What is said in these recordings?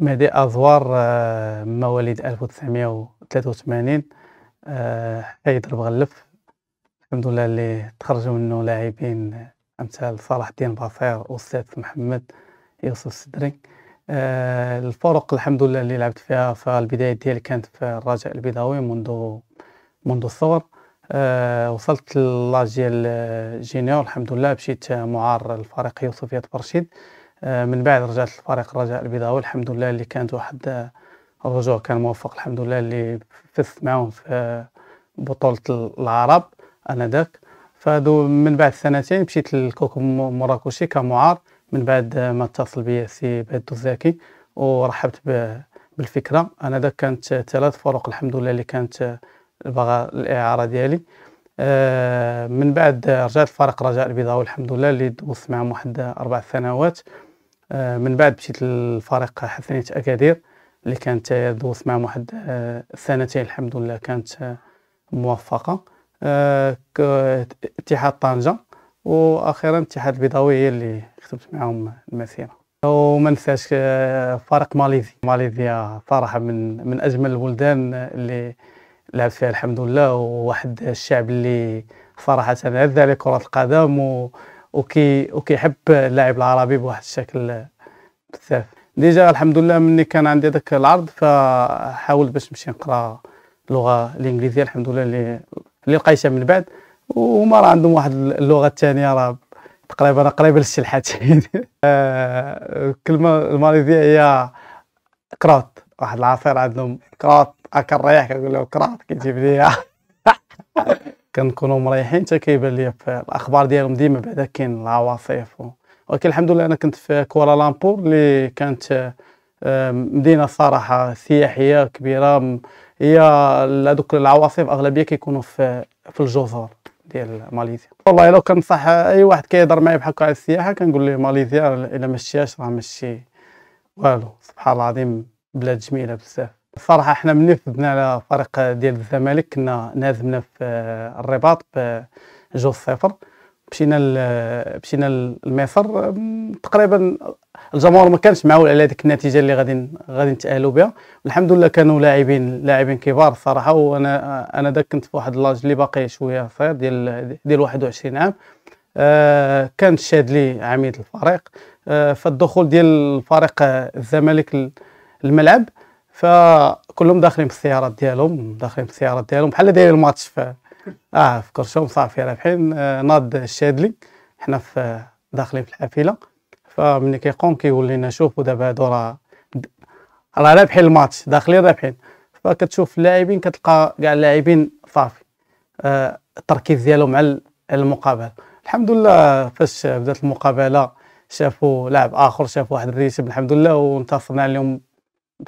مهدي أزوار آه، مواليد 1983 حيد بغلف الحمد لله اللي تخرجوا منه لاعبين آه، أمثال صلاح الدين بصير أستاذ محمد يوسف السدري آه، الفرق الحمد لله اللي لعبت فيها فالبداية ديالي كانت في الرجاء البيضاوي منذ منذ الصغر وصلت لاج ديال جينيور الحمد لله مشيت معار الفريق يوسفية برشيد آه، من بعد رجعت لفريق الرجاء البيضاوي الحمد لله اللي كانت واحد آه، الرجوع كان موفق الحمد لله اللي فزت معاهم في آه، بطولة العرب انذاك فهادو من بعد سنتين مشيت للكوكب مراكشي كمعار من بعد ما اتصل بي سي بيدو الزاكي ورحبت بالفكره انا ذاك كانت ثلاث فرق الحمد لله اللي كانت باغا الاعاره ديالي من بعد رجعت لفريق رجاء البيضاوي الحمد لله اللي دوزت معهم واحد اربع سنوات آه، من بعد مشيت للفريق حثنيت اكادير اللي كانت دوزت مع واحد آه، سنتين الحمد لله كانت آه، موفقه اتحاد طنجه واخيرا اتحاد البيضاوي هي اللي ختمت معهم المسيره وما ننساش فريق ماليزي ماليزيا صراحه من من اجمل البلدان اللي لعبت فيها الحمد لله وواحد الشعب اللي صراحه عز عليه كره القدم و وكي وكيحب اللاعب العربي بواحد الشكل بزاف ديجا الحمد لله مني كان عندي هذاك العرض فحاولت باش نمشي نقرا اللغه الانجليزيه الحمد لله اللي اللي لقيتها من بعد وهما راه عندهم واحد اللغه الثانيه راه تقريبا قريبه للسلحات الكلمه آه، الماليزيه هي كرات واحد العصير عندهم كرات اكل ريح كنقول له كرات كيجيب لي كنكونوا مريحين حتى كيبان ليا في الاخبار ديالهم ديما بعدا كاين العواصف و... ولكن الحمد لله انا كنت في كوالالمبور اللي كانت مدينه صراحه سياحيه كبيره هي هذوك العواصف اغلبيه كيكونوا في في الجزر ديال ماليزيا والله لو كنصح اي واحد كيهضر معايا بحال على السياحه كنقول ليه ماليزيا الا ما شتيهاش راه ماشي والو سبحان الله العظيم بلاد جميله بزاف الصراحه احنا من فزنا على فريق ديال الزمالك كنا نازمنا في آه، الرباط 2 0 مشينا مشينا لمصر تقريبا الجمهور ما كانش معول على ديك النتيجه اللي غادي غادي نتاهلوا بها الحمد لله كانوا لاعبين لاعبين كبار الصراحه وانا انا داك كنت في واحد لاج اللي باقي شويه صغير ديال ديال 21 عام آه، كان شاد لي عميد الفريق آه، فالدخول ديال الفريق الزمالك الملعب فكلهم داخلين بالسيارات ديالهم داخلين بالسيارات ديالهم بحال دايرين الماتش في اه في كرشوم صافي رابحين يعني آه ناض الشادلي حنا في آه، داخلين في الحافله فملي كيقوم كيقول لنا شوفوا دابا هادو راه راه رابحين الماتش داخلين رابحين فكتشوف اللاعبين كتلقى كاع اللاعبين صافي آه التركيز ديالهم على المقابله الحمد لله فاش بدات المقابله شافوا لاعب اخر شافوا واحد الريشم الحمد لله وانتصرنا عليهم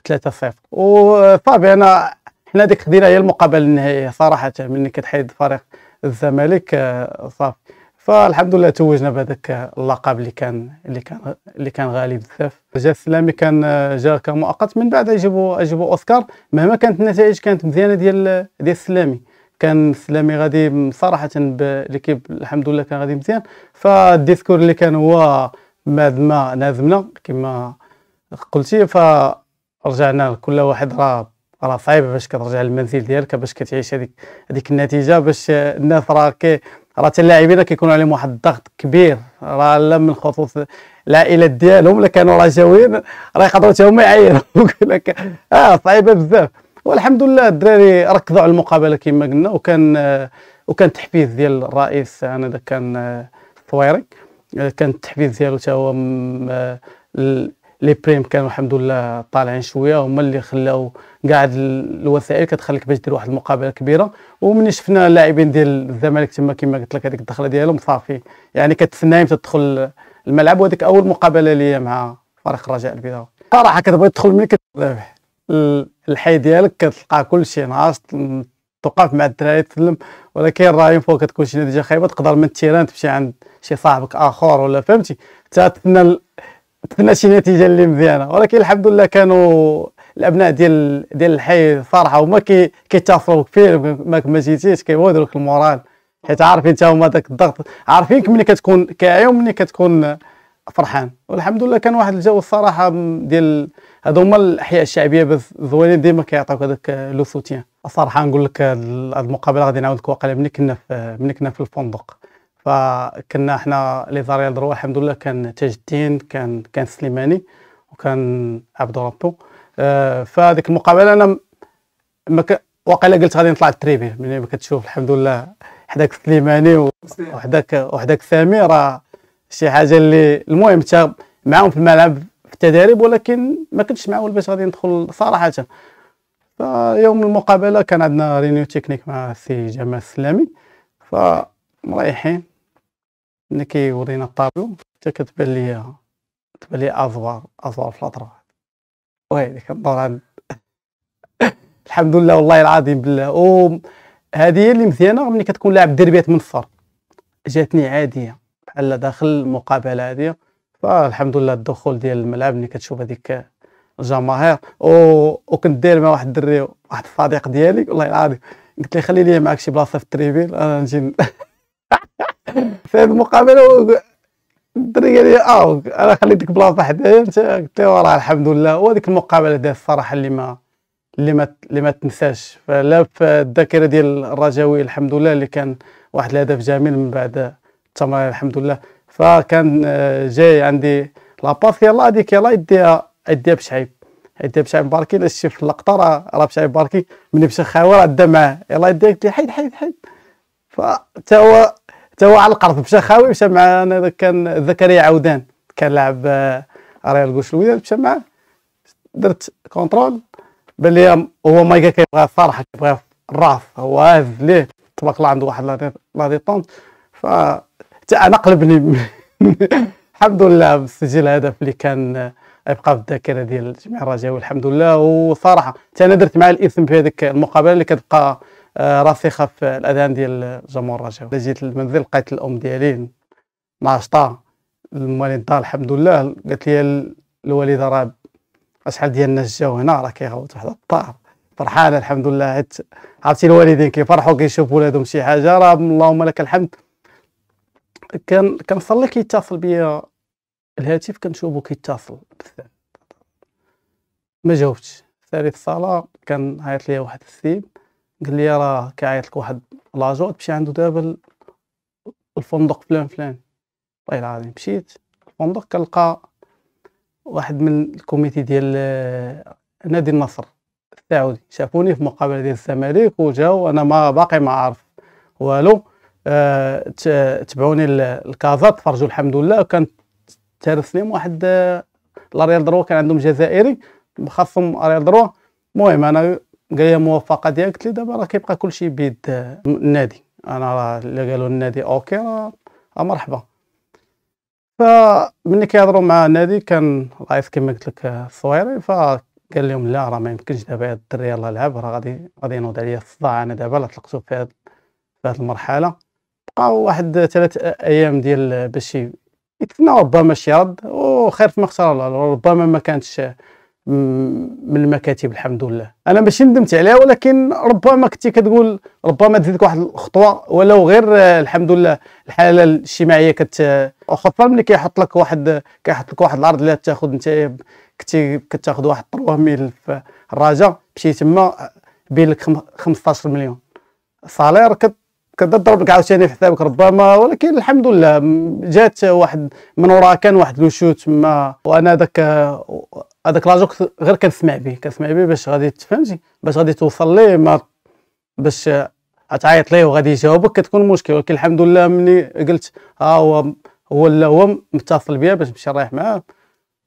3-0 وصافي انا حنا ديك خدينا هي المقابله النهائيه صراحه ملي كتحيد فريق الزمالك آه، صافي فالحمد لله توجنا بهذاك اللقب اللي كان اللي كان اللي كان غالي بزاف جا السلامي كان آه، جا كمؤقت من بعد اجيبوا اجيبوا اوسكار مهما كانت النتائج كانت مزيانه ديال ديال السلامي كان السلامي غادي صراحه بالكيب الحمد لله كان غادي مزيان فالديسكور اللي كان هو بعد ما نازمنا كما قلتي ف رجعنا كل واحد راه راه صعيبه باش كترجع للمنزل ديالك باش كتعيش هذيك هذيك النتيجه باش الناس راه كي راه حتى اللاعبين كيكونوا عليهم واحد الضغط كبير راه لا من خصوص العائلات ديالهم اللي كانوا رجاويين راه يقدروا حتى هما يعيروا لك اه صعيبه بزاف والحمد لله الدراري ركزوا على المقابله كما قلنا وكان وكان تحفيز ديال الرئيس انا ذاك كان الثويري كان التحفيز ديالو حتى هو لي بريم كانوا الحمد لله طالعين شويه هما اللي خلاو كاع الوسائل كتخليك باش دير واحد المقابله كبيره ومني شفنا اللاعبين ديال الزمالك تما كما قلت لك هذيك الدخله ديالهم صافي يعني كتسنى تدخل الملعب وهذيك اول مقابله ليا مع فريق الرجاء البيضاوي صراحه كتبغي تدخل ملي كتربح الحي ديالك كتلقى كل شيء ناقص توقف مع الدراري تسلم ولكن راه فوق كتكون شي نتيجه خايبه تقدر من التيران تمشي عند شي صاحبك اخر ولا فهمتي حتى تمنى شي نتيجه اللي مزيانه ولكن الحمد لله كانوا الابناء ديال ديال الحي فرحه وما كيتافروا كثير ما جيتيش كيبغيو يديروا لك المورال حيت عارفين انت هما داك الضغط عارفينك ملي كتكون كاعي وملي كتكون فرحان والحمد لله كان واحد الجو الصراحه ديال هادو هما الاحياء الشعبيه بس زوينين ديما كيعطيوك هذاك لو سوتيان الصراحه نقول لك المقابله غادي نعاود لك واقيلا ملي كنا في ملي كنا في الفندق فكنا حنا لي زاريال دروا الحمد لله كان تاج الدين كان كان سليماني وكان عبد ربو آه فهذيك المقابله انا ما واقيلا قلت غادي نطلع التريبي ملي كتشوف الحمد لله حداك سليماني وحداك وحداك سامي راه شي حاجه اللي المهم انت معاهم في الملعب في التدريب ولكن ما كنتش معاهم باش غادي ندخل صراحه فيوم المقابله كان عندنا رينيو تكنيك مع السي جمال السلامي فمريحين ملي كيورينا الطابلو حتى كتبان ليا كتبان ليا ازوار ازوار في الاطراف ويلي كندور عند الحمد لله والله العظيم بالله او هذه هي اللي مزيانه ملي كتكون لاعب ديربيات من الصفر جاتني عاديه بحال داخل المقابله هذه فالحمد لله الدخول ديال الملعب ملي كتشوف هذيك الجماهير وكنت داير مع واحد الدري واحد الصديق ديالي والله العظيم قلت لي خلي لي معاك شي بلاصه في التريبيل انا نجي في هذا المقابله الدريه لي اه انا خليتك بلاصه حدايا انت قلت له راه الحمد لله وهذيك المقابله ديال الصراحه اللي ما اللي ما اللي ما تنساش فلا في الذاكره ديال الرجاوي الحمد لله اللي كان واحد الهدف جميل من بعد التمرير الحمد لله فكان آه، جاي عندي لاباس يلاه هذيك يلاه يديها يديها بشعيب يديها بشعيب باركي الا شتي في اللقطه راه راه بشعيب باركي ملي مشى خاوي راه دا معاه يلاه يديها قلت حيد حيد حيد فتا هو حتى هو على القرض خاوي مشى مع انا كان زكريا عودان كان لاعب آه، ريال كوش الوداد مشى معاه درت كونترول بان لي هو مايكا كيبغى الصراحه كيبغى الراس هو هاز ليه تبارك الله عنده واحد لا ديتونت ف حتى انا قلبني الحمد لله بالسجل هدف اللي كان آه، يبقى في الذاكره ديال جميع الرجاوي الحمد لله وصراحه حتى انا درت مع الاسم في هذيك المقابله اللي كتبقى آه، راسخه في الاذهان ديال الجمهور الرجاوي جيت للمنزل لقيت الام ديالي ناشطه الموالد الدار الحمد لله قالت لي الوالده راه شحال ديال الناس جاو هنا راه كيغوت واحد الطار فرحانه الحمد لله عرفتي الوالدين كيفرحوا كيشوفوا ولادهم شي حاجه راه اللهم لك الحمد كان كنصلي كيتصل بيا الهاتف كنشوفو كيتصل بزاف ما جاوبتش ثالث صلاه كان عيط ليا واحد السيد قال لي راه كيعيط لك واحد لاجور تمشي عنده دابا الفندق فلان فلان والله طيب العظيم مشيت الفندق كنلقى واحد من الكوميتي ديال آه، نادي النصر السعودي شافوني في مقابله ديال الزمالك وجاو انا ما باقي ما عارف والو أه تبعوني لكازا تفرجوا الحمد لله كان تارس لهم واحد آه، لاريال دروا كان عندهم جزائري خاصهم ريال دروا المهم انا قال موافقه ديالك قلت لي دابا راه كيبقى كلشي بيد النادي انا راه اللي قالوا النادي اوكي راه مرحبا فملي كيهضروا مع النادي كان رئيس كما قلت لك الصويري فقال لهم لا راه ما يمكنش دابا هاد الدري يلاه لعب راه غادي غادي ينوض عليا الصداع انا دابا لا طلقتو في هاد في هاد المرحله بقاو واحد ثلاث ايام ديال باش يتسناو ربما شي رد وخير ما اختار ربما ما كانتش من المكاتب الحمد لله انا ماشي ندمت عليها ولكن ربما كنتي كتقول ربما تزيدك واحد الخطوه ولو غير الحمد لله الحاله الاجتماعيه كت خاصه ملي كيحط لك واحد كيحط لك واحد العرض اللي تاخذ انت كنتي كتاخذ واحد 3 ميل في الرجاء مشيت تما بين لك 15 مليون صالير كت كنت ضرب لك عاوتاني في حسابك ربما ولكن الحمد لله جات واحد من وراه كان واحد لو ما تما وانا ذاك هذاك لاجوك غير كنسمع به كنسمع به باش غادي تفهمتي باش غادي توصل ليه ما باش تعيط ليه وغادي يجاوبك كتكون مشكل ولكن الحمد لله ملي قلت ها آه، هو هو هو متصل بيا باش نمشي نريح معاه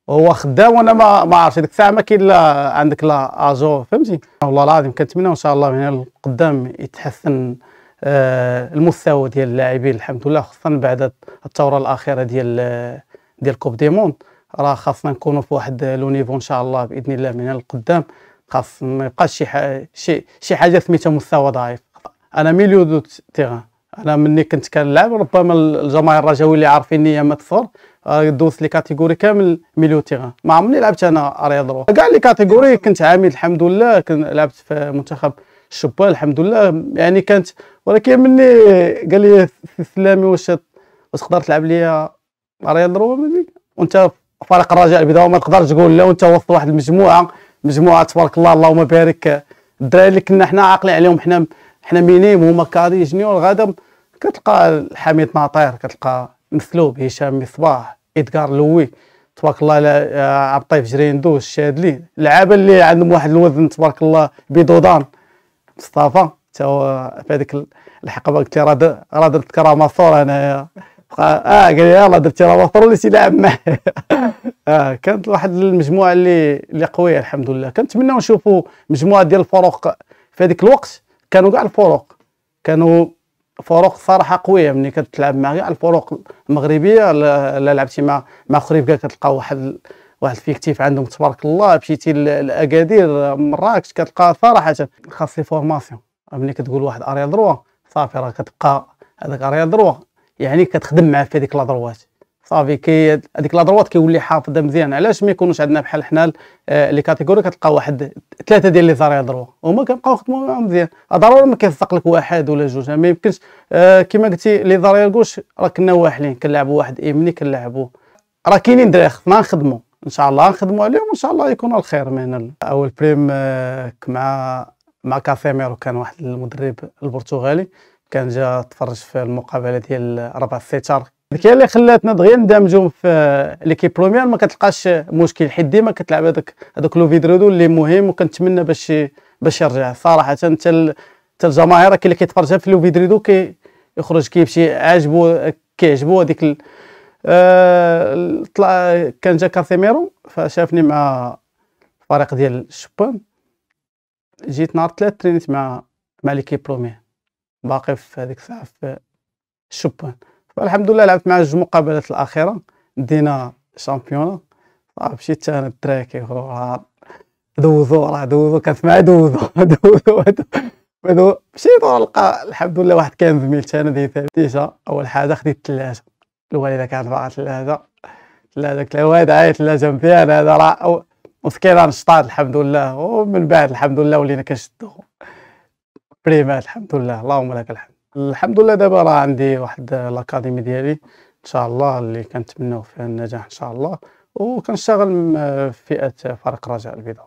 هو خدام وانا ما ما عرفتش ديك الساعه ما كاين لا عندك لا اجور فهمتي والله العظيم كنتمنى ان شاء الله من يعني القدام يتحسن آه، المستوى ديال اللاعبين الحمد لله خاصه بعد الثوره الاخيره ديال ديال كوب دي موند راه خاصنا نكونوا في واحد لونيفو ان شاء الله باذن الله من القدام خاص ما يبقاش شي شي شي حاجه سميتها مستوى ضعيف انا ميليو دو تيغان انا مني كنت كنلعب ربما الجماهير الرجاوي اللي عارفيني ما تصغر آه، دوز لي كاتيجوري كامل ميليو تيغان ما عمرني لعبت انا رياضه درو كاع لي كاتيجوري كنت عامل الحمد لله كنت لعبت في منتخب الشبال الحمد لله يعني كانت ولكن ملي قال لي سلامي واش واش تقدر تلعب ليا ريال روما وانت فريق الرجاء البيضاوي ما تقدرش تقول لا وانت وسط واحد المجموعه مجموعه تبارك الله اللهم بارك الدراري اللي كنا حنا عاقلين عليهم حنا حنا مينيم هما كادي جنيور غدا كتلقى حميد ناطير كتلقى مسلوب هشام مصباح ادغار لوي تبارك الله عبد الطيف جريندوش الشادلي لعابه اللي عندهم واحد الوزن تبارك الله بيدودان مصطفى حتى هو في هذيك الحقبه قلت راه راه درت ثور انايا اه قال لي يلاه درتي ثور وليتي لاعب نعم. معاه اه كانت واحد المجموعه اللي اللي قويه الحمد لله كنتمناو نشوفوا مجموعه ديال الفرق في هذيك الوقت كانوا كاع الفرق كانوا فرق صراحه قويه ملي كتلعب مع كاع الفرق المغربيه الا لعبتي مع مع خريف كتلقى واحد واحد الفيكتيف عندهم تبارك الله مشيتي لاكادير مراكش كتلقى صراحه خاص لي فورماسيون ملي كتقول واحد اريا دروا صافي راه كتبقى هذاك اريا دروا يعني كتخدم معاه في هذيك لادروات صافي كي هذيك لادروات كيولي حافظ مزيان علاش ما يكونوش عندنا بحال حنا آه، لي كاتيجوري كتلقى واحد ثلاثه ديال لي زاريا دروا هما كنبقاو نخدموا معاهم مزيان ضروري ما كيصدق لك واحد ولا جوج يعني ما يمكنش آه، كيما كما قلتي لي زاريال كوش راه كنا واحلين كنلعبوا واحد ايمني كنلعبوا راه كاينين دراري خصنا نخدموا ان شاء الله نخدموا عليهم وان شاء الله يكون الخير من اول بريم آه، مع مع كافيميرو كان واحد المدرب البرتغالي كان جا تفرج في المقابله ديال ربع الستار هذيك اللي خلاتنا دغيا ندمجهم في ليكيب بروميير ما كتلقاش مشكل حيت ديما كتلعب هذاك هذاك لو فيدرودو اللي مهم وكنتمنى باش باش يرجع صراحه حتى الجماهير اللي كيتفرجها في لو فيدرودو كيخرج كيمشي عاجبو كيعجبو هذيك آه، طلع كان جا كاسيميرو فشافني مع الفريق ديال الشبان جيت نهار ثلاث ترينيت مع مع ليكيب بروميير باقي في هذيك الساعه في الشبان فالحمد لله لعبت مع جوج مقابلات الاخيره دينا شامبيون مشيت انا الدراري كيقولوا دوزو راه دوزو كنسمع دوزو دوزو مشيت ولقى الحمد لله واحد كان زميل تانا ديتا التيشا اول حاجه خديت الثلاجه الوالده كانت باغا لا داك الواد عيط لها فيها انا هذا راه مسكينه نشطات الحمد لله ومن بعد الحمد لله ولينا كنشدو بريمات الحمد لله اللهم لك الحمد الحمد لله دابا راه عندي واحد الاكاديمي ديالي ان شاء الله اللي كنتمناو فيها النجاح ان شاء الله وكنشتغل في فئه فريق رجاء البيضاوي